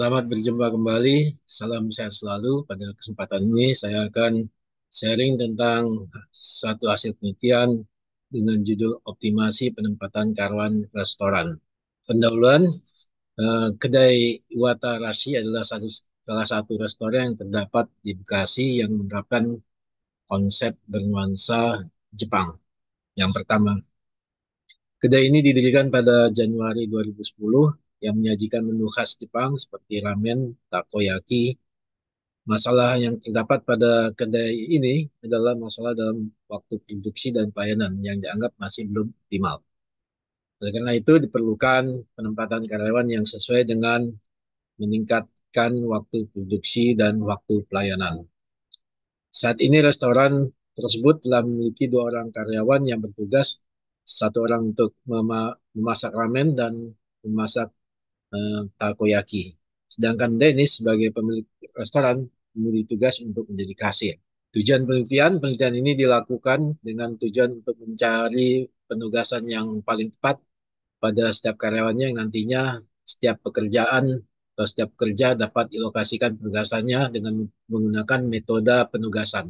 Selamat berjumpa kembali. Salam sehat selalu. Pada kesempatan ini saya akan sharing tentang satu hasil penelitian dengan judul optimasi penempatan Karwan restoran. Pendahuluan eh, kedai Wata Rashi adalah satu salah satu restoran yang terdapat di Bekasi yang menerapkan konsep bernuansa Jepang. Yang pertama, kedai ini didirikan pada Januari 2010 yang menyajikan menu khas Jepang seperti ramen, takoyaki. Masalah yang terdapat pada kedai ini adalah masalah dalam waktu produksi dan pelayanan yang dianggap masih belum optimal. Oleh karena itu diperlukan penempatan karyawan yang sesuai dengan meningkatkan waktu produksi dan waktu pelayanan. Saat ini restoran tersebut telah memiliki dua orang karyawan yang bertugas, satu orang untuk memasak ramen dan memasak Eh, takoyaki. Sedangkan Dennis sebagai pemilik restoran memiliki tugas untuk menjadi kasir. Tujuan penelitian, penelitian ini dilakukan dengan tujuan untuk mencari penugasan yang paling tepat pada setiap karyawannya yang nantinya setiap pekerjaan atau setiap kerja dapat dilokasikan penugasannya dengan menggunakan metode penugasan.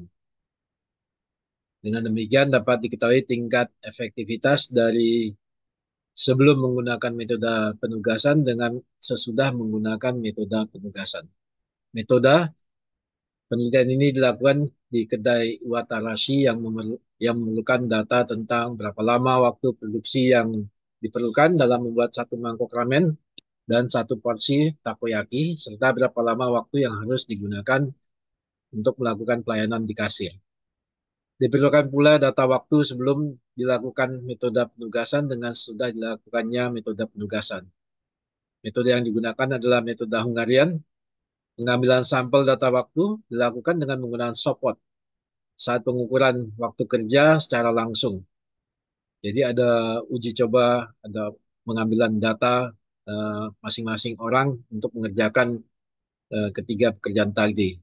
Dengan demikian dapat diketahui tingkat efektivitas dari sebelum menggunakan metode penugasan dengan sesudah menggunakan metode penugasan. Metode penelitian ini dilakukan di kedai Watarashi yang, yang memerlukan data tentang berapa lama waktu produksi yang diperlukan dalam membuat satu mangkok ramen dan satu porsi takoyaki, serta berapa lama waktu yang harus digunakan untuk melakukan pelayanan di kasir. Diperlukan pula data waktu sebelum dilakukan metode penugasan dengan sudah dilakukannya metode penugasan. Metode yang digunakan adalah metode Hungarian. Pengambilan sampel data waktu dilakukan dengan menggunakan SOPOT saat pengukuran waktu kerja secara langsung. Jadi ada uji coba, ada pengambilan data eh, masing-masing uh, orang untuk mengerjakan uh, ketiga pekerjaan tadi.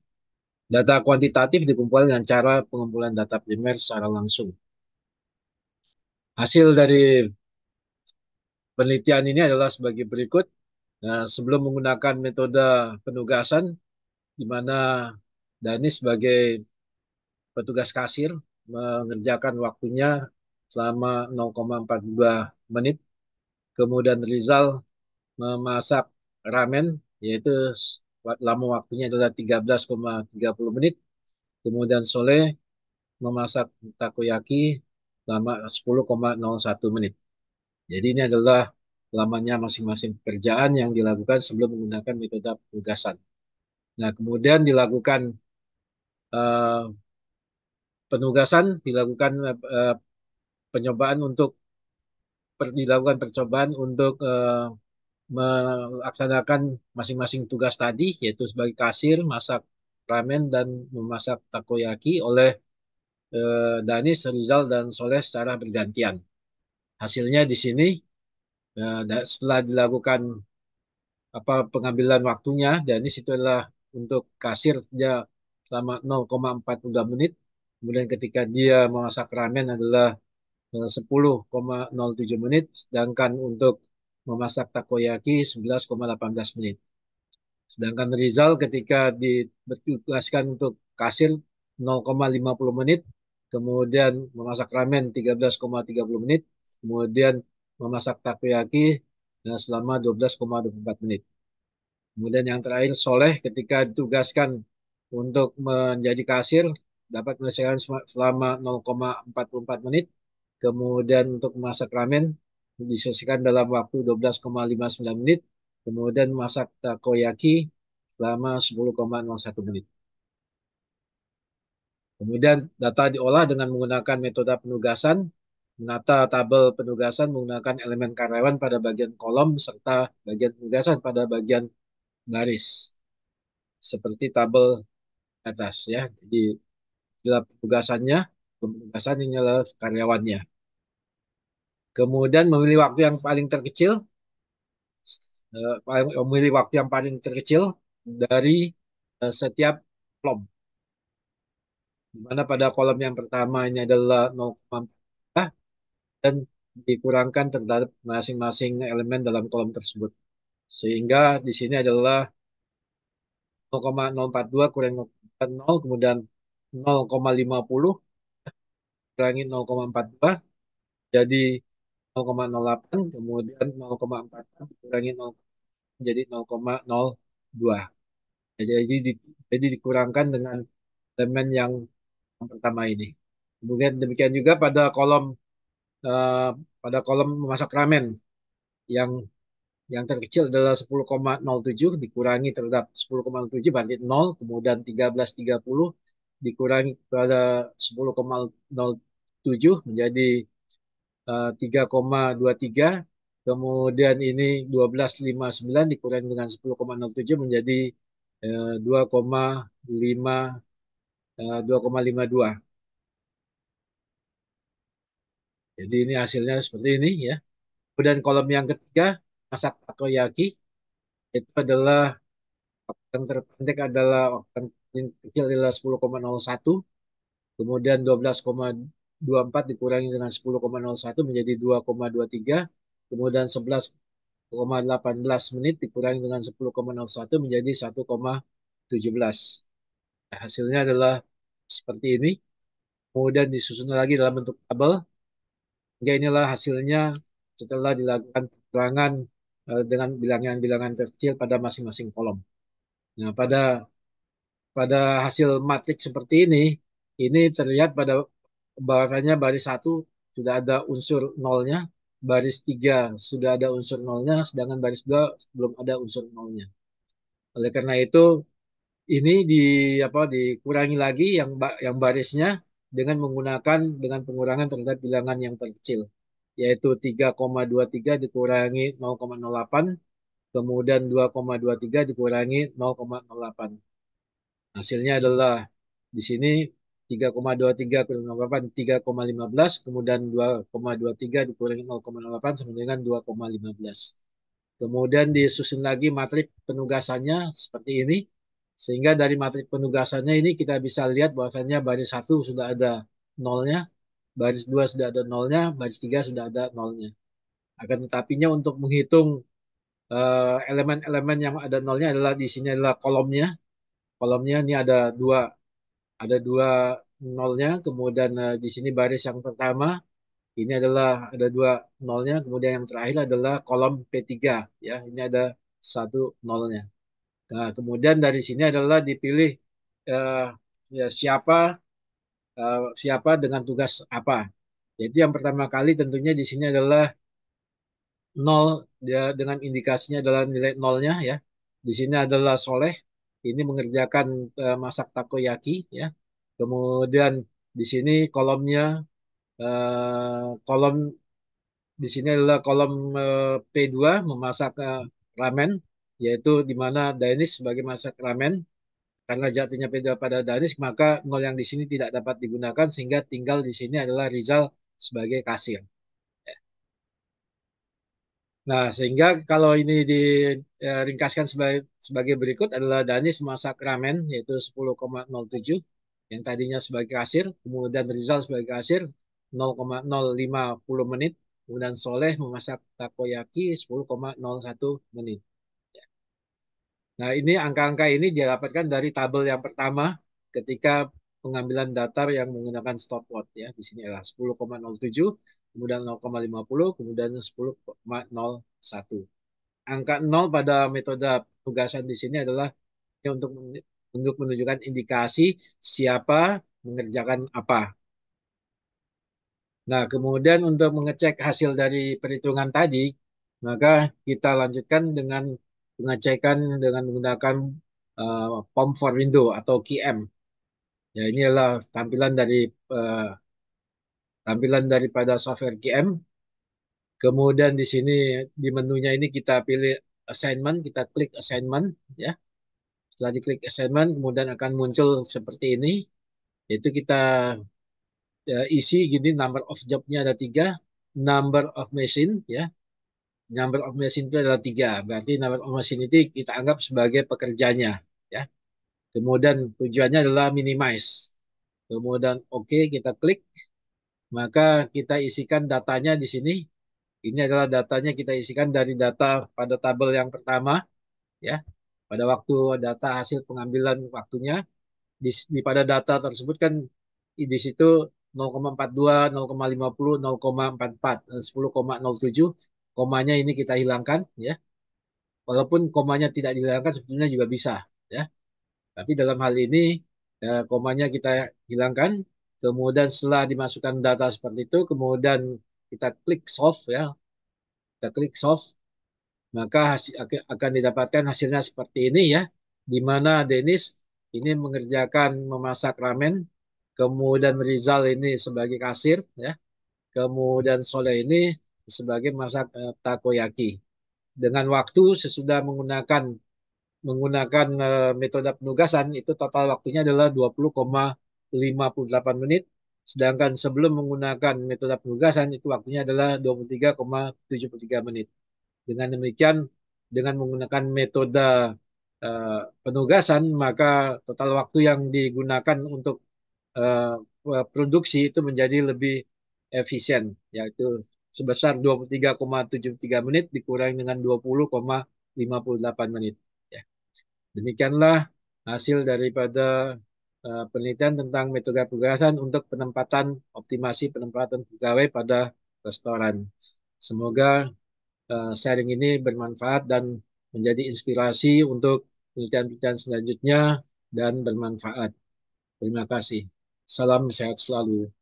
Data kuantitatif dikumpulkan dengan cara pengumpulan data primer secara langsung. Hasil dari penelitian ini adalah sebagai berikut. Nah, sebelum menggunakan metode penugasan, di mana Dani sebagai petugas kasir mengerjakan waktunya selama 0,42 menit. Kemudian Rizal memasak ramen, yaitu lama waktunya adalah 13,30 menit. Kemudian Soleh memasak takoyaki lama 10,01 menit. Jadi ini adalah lamanya masing-masing pekerjaan yang dilakukan sebelum menggunakan metode penugasan. Nah, kemudian dilakukan uh, penugasan, dilakukan uh, penyobaan untuk dilakukan percobaan untuk uh, melaksanakan masing-masing tugas tadi yaitu sebagai kasir, masak ramen dan memasak takoyaki oleh eh, Danis, Rizal dan Soleh secara bergantian. Hasilnya di sini eh, setelah dilakukan apa pengambilan waktunya Danis itu adalah untuk kasir dia selama 0,42 menit. Kemudian ketika dia memasak ramen adalah 10,07 eh, menit sedangkan untuk memasak takoyaki 11,18 menit. Sedangkan Rizal ketika ditugaskan untuk kasir 0,50 menit, kemudian memasak ramen 13,30 menit, kemudian memasak takoyaki selama 12,24 menit. Kemudian yang terakhir Soleh ketika ditugaskan untuk menjadi kasir dapat menyelesaikan selama 0,44 menit, kemudian untuk memasak ramen diselesaikan dalam waktu 12,59 menit, kemudian masak takoyaki selama 10,01 menit. Kemudian data diolah dengan menggunakan metode penugasan, menata tabel penugasan menggunakan elemen karyawan pada bagian kolom serta bagian penugasan pada bagian garis. Seperti tabel atas ya. Jadi dalam penugasannya, penugasan ini adalah karyawannya kemudian memilih waktu yang paling terkecil uh, memilih waktu yang paling terkecil dari eh, setiap kolom di mana pada kolom yang pertama ini adalah 0,4 dan dikurangkan terhadap masing-masing elemen dalam kolom tersebut sehingga di sini adalah 0,042 kurang 0, kemudian 0,50 kurangi 0,42 jadi 0,08 kemudian 0,4 dikurangi 0 jadi 0,02 jadi di, jadi dikurangkan dengan elemen yang, yang pertama ini kemudian demikian juga pada kolom uh, pada kolom memasak ramen yang yang terkecil adalah 10,07 dikurangi terhadap 10,07 berarti 0 kemudian 13,30 dikurangi pada 10,07 menjadi 3,23 eh, kemudian ini 12,59 dikurangi dengan 10,07 menjadi 2,5 eh, 2,52 eh, Jadi ini hasilnya seperti ini ya. Kemudian kolom yang ketiga, masak takoyaki. Itu adalah yang terpendek adalah yang kecil adalah 10,01. Kemudian 24 dikurangi dengan 10,01 menjadi 2,23, kemudian 11,18 menit dikurangi dengan 10,01 menjadi 1,17. Nah, hasilnya adalah seperti ini. Kemudian disusun lagi dalam bentuk tabel. sehingga inilah hasilnya setelah dilakukan perangan eh, dengan bilangan-bilangan terkecil pada masing-masing kolom. Nah, pada pada hasil matriks seperti ini, ini terlihat pada bahasanya baris satu sudah ada unsur nolnya, baris tiga sudah ada unsur nolnya, sedangkan baris dua belum ada unsur nolnya. Oleh karena itu ini di apa dikurangi lagi yang yang barisnya dengan menggunakan dengan pengurangan terhadap bilangan yang terkecil yaitu 3,23 dikurangi 0,08 kemudian 2,23 dikurangi 0,08. Hasilnya adalah di sini 3,23 kurang 08 3,15 kemudian 2,23 dikurangi 0,08 sama dengan 2,15. Kemudian disusun lagi matrik penugasannya seperti ini. Sehingga dari matrik penugasannya ini kita bisa lihat bahwasannya baris 1 sudah ada nolnya, baris 2 sudah ada nolnya, baris 3 sudah ada nolnya. Akan tetapinya untuk menghitung eh, elemen-elemen uh, elemen -elemen yang ada nolnya adalah di sini adalah kolomnya. Kolomnya ini ada dua ada dua nolnya, kemudian uh, di sini baris yang pertama ini adalah ada dua nolnya, kemudian yang terakhir adalah kolom P3 ya. Ini ada satu nolnya. Nah, kemudian dari sini adalah dipilih uh, ya, siapa uh, siapa dengan tugas apa. Jadi yang pertama kali tentunya di sini adalah nol ya, dengan indikasinya adalah nilai nolnya ya. Di sini adalah soleh ini mengerjakan uh, masak takoyaki ya. Kemudian di sini kolomnya uh, kolom di sini adalah kolom eh, P2 memasak ramen yaitu di mana Danish sebagai masak ramen karena jatuhnya P2 pada Danish maka nol yang di sini tidak dapat digunakan sehingga tinggal di sini adalah Rizal sebagai kasir. Nah, sehingga kalau ini diringkaskan e, sebagai, sebagai berikut adalah Danis masak ramen yaitu 10,07 yang tadinya sebagai kasir, kemudian Rizal sebagai kasir 0,050 menit, kemudian Soleh memasak takoyaki 10,01 menit. Nah, ini angka-angka ini didapatkan dari tabel yang pertama ketika pengambilan data yang menggunakan stopwatch ya di sini adalah 10,07 kemudian 0,50, kemudian 10,01. Angka 0 pada metode tugasan di sini adalah ya untuk untuk menunjukkan indikasi siapa mengerjakan apa. Nah, kemudian untuk mengecek hasil dari perhitungan tadi, maka kita lanjutkan dengan pengecekan dengan menggunakan uh, eh, POM for window atau QM. Ya, ini adalah tampilan dari uh, tampilan daripada software GM. Kemudian di sini di menunya ini kita pilih assignment, kita klik assignment ya. Setelah diklik assignment kemudian akan muncul seperti ini. Itu kita ya, isi gini number of jobnya ada tiga, number of machine ya. Number of machine itu adalah tiga, berarti number of machine itu kita anggap sebagai pekerjanya ya. Kemudian tujuannya adalah minimize. Kemudian oke okay, kita klik maka kita isikan datanya di sini. Ini adalah datanya kita isikan dari data pada tabel yang pertama, ya. Pada waktu data hasil pengambilan waktunya, di, di pada data tersebut kan di situ 0,42, 0,50, 0,44, 10,07, komanya ini kita hilangkan, ya. Walaupun komanya tidak dihilangkan sebetulnya juga bisa, ya. Tapi dalam hal ini eh, komanya kita hilangkan, Kemudian setelah dimasukkan data seperti itu, kemudian kita klik soft ya. Kita klik soft, maka hasil, akan didapatkan hasilnya seperti ini ya. Di mana Dennis ini mengerjakan memasak ramen, kemudian Rizal ini sebagai kasir ya. Kemudian Soleh ini sebagai masak eh, takoyaki. Dengan waktu sesudah menggunakan menggunakan eh, metode penugasan itu total waktunya adalah 20, 58 menit, sedangkan sebelum menggunakan metode penugasan itu waktunya adalah 23,73 menit. Dengan demikian, dengan menggunakan metode uh, penugasan, maka total waktu yang digunakan untuk uh, produksi itu menjadi lebih efisien, yaitu sebesar 23,73 menit dikurangi dengan 20,58 menit. Ya. Demikianlah hasil daripada Eh, penelitian tentang metode pergerakan untuk penempatan optimasi penempatan pegawai pada restoran. Semoga eh, sharing ini bermanfaat dan menjadi inspirasi untuk penelitian-penelitian selanjutnya dan bermanfaat. Terima kasih. Salam sehat selalu.